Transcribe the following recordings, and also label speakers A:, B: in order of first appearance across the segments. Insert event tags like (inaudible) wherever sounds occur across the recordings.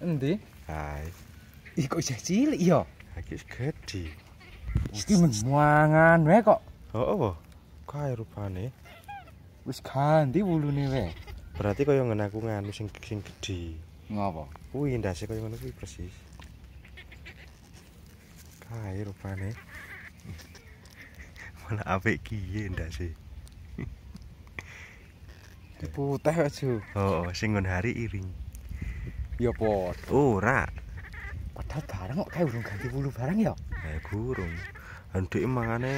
A: Endi? Hai. Iku isih cilik ya. Iki gede. Iki mangan wae kok. Heeh. Oh, Kae rupane. Wis ganti wulune wae. Berarti koyo ngene aku nganu sing sing gedhe. Ngopo? Kuwi ndase koyo ngono kuwi persis. Kae rupane. (laughs) Mana apik kiye ndase. Putih aja. Oh, oh, sing ngon hari iring. ya pot ora padahal barang kok kayak burung ganti bulu barang ya eh burung hendek mangane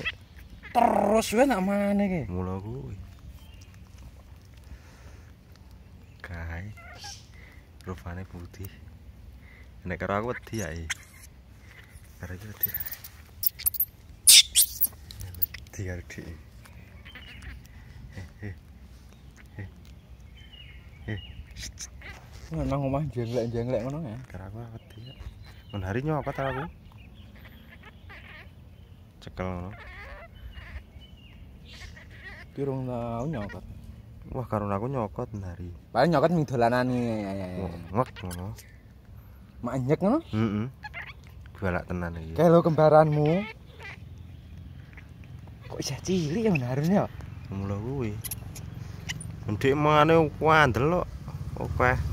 A: terus gue nak mangane ke mulai gue kai rupanya putih ini karo aku wedi ya karo aku wedi wedi karo di eh eh eh eh nang omah jenglek-jenglek ngono ya. karena aku wedi. Men hari nyopot aku. Cekel ngono. Pirung nyokot. Wah, karena aku nyokot hari. Paling nyokot ming dolanan iki. Ya, ya, ya. Ngek ngono. Manyek ngono? Heeh. Balak tenan iki. Kae kembaranmu. Kok sih cilik ya harusnya ya? Mula kuwi. Ndek mangane kuandel kok. Oke. Okay.